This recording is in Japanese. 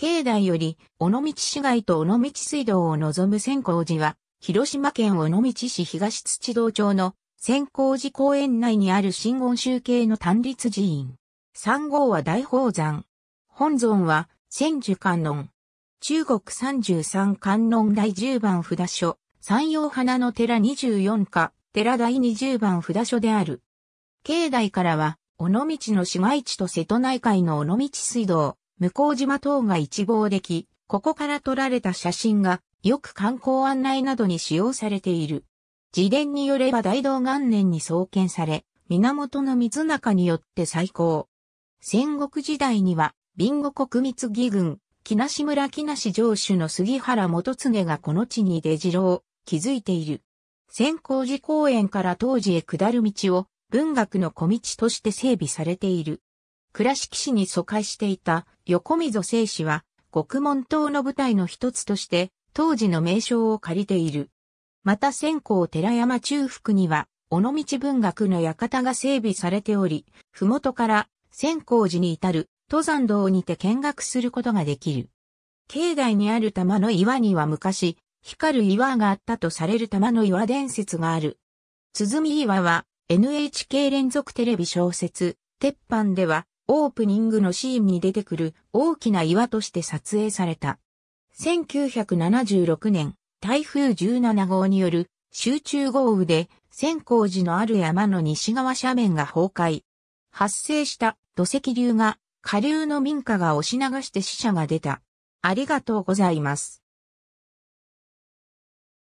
境内より、尾道市街と尾道水道を望む千光寺は、広島県尾道市東土道町の千光寺公園内にある新言宗系の単立寺院。三号は大宝山。本尊は、千樹観音。中国三十三観音第十番札所、山陽花の寺二十四課、寺第二十番札所である。境内からは、尾道の市街地と瀬戸内海の尾道水道、向島等が一望でき、ここから撮られた写真がよく観光案内などに使用されている。自伝によれば大道元年に創建され、源の水中によって再興。戦国時代には、ビンゴ国密義軍、木梨村木梨城主の杉原元次がこの地に出城を築いている。先行寺公園から当時へ下る道を文学の小道として整備されている。倉敷市に疎開していた横溝正史は、獄門島の舞台の一つとして、当時の名称を借りている。また仙行寺山中腹には、尾道文学の館が整備されており、ふもとから仙行寺に至る登山道にて見学することができる。境内にある玉の岩には昔、光る岩があったとされる玉の岩伝説がある。鼓岩は NHK 連続テレビ小説、鉄板ではオープニングのシーンに出てくる大きな岩として撮影された。1976年、台風17号による集中豪雨で仙光寺のある山の西側斜面が崩壊。発生した土石流が下流の民家が押し流して死者が出た。ありがとうございます。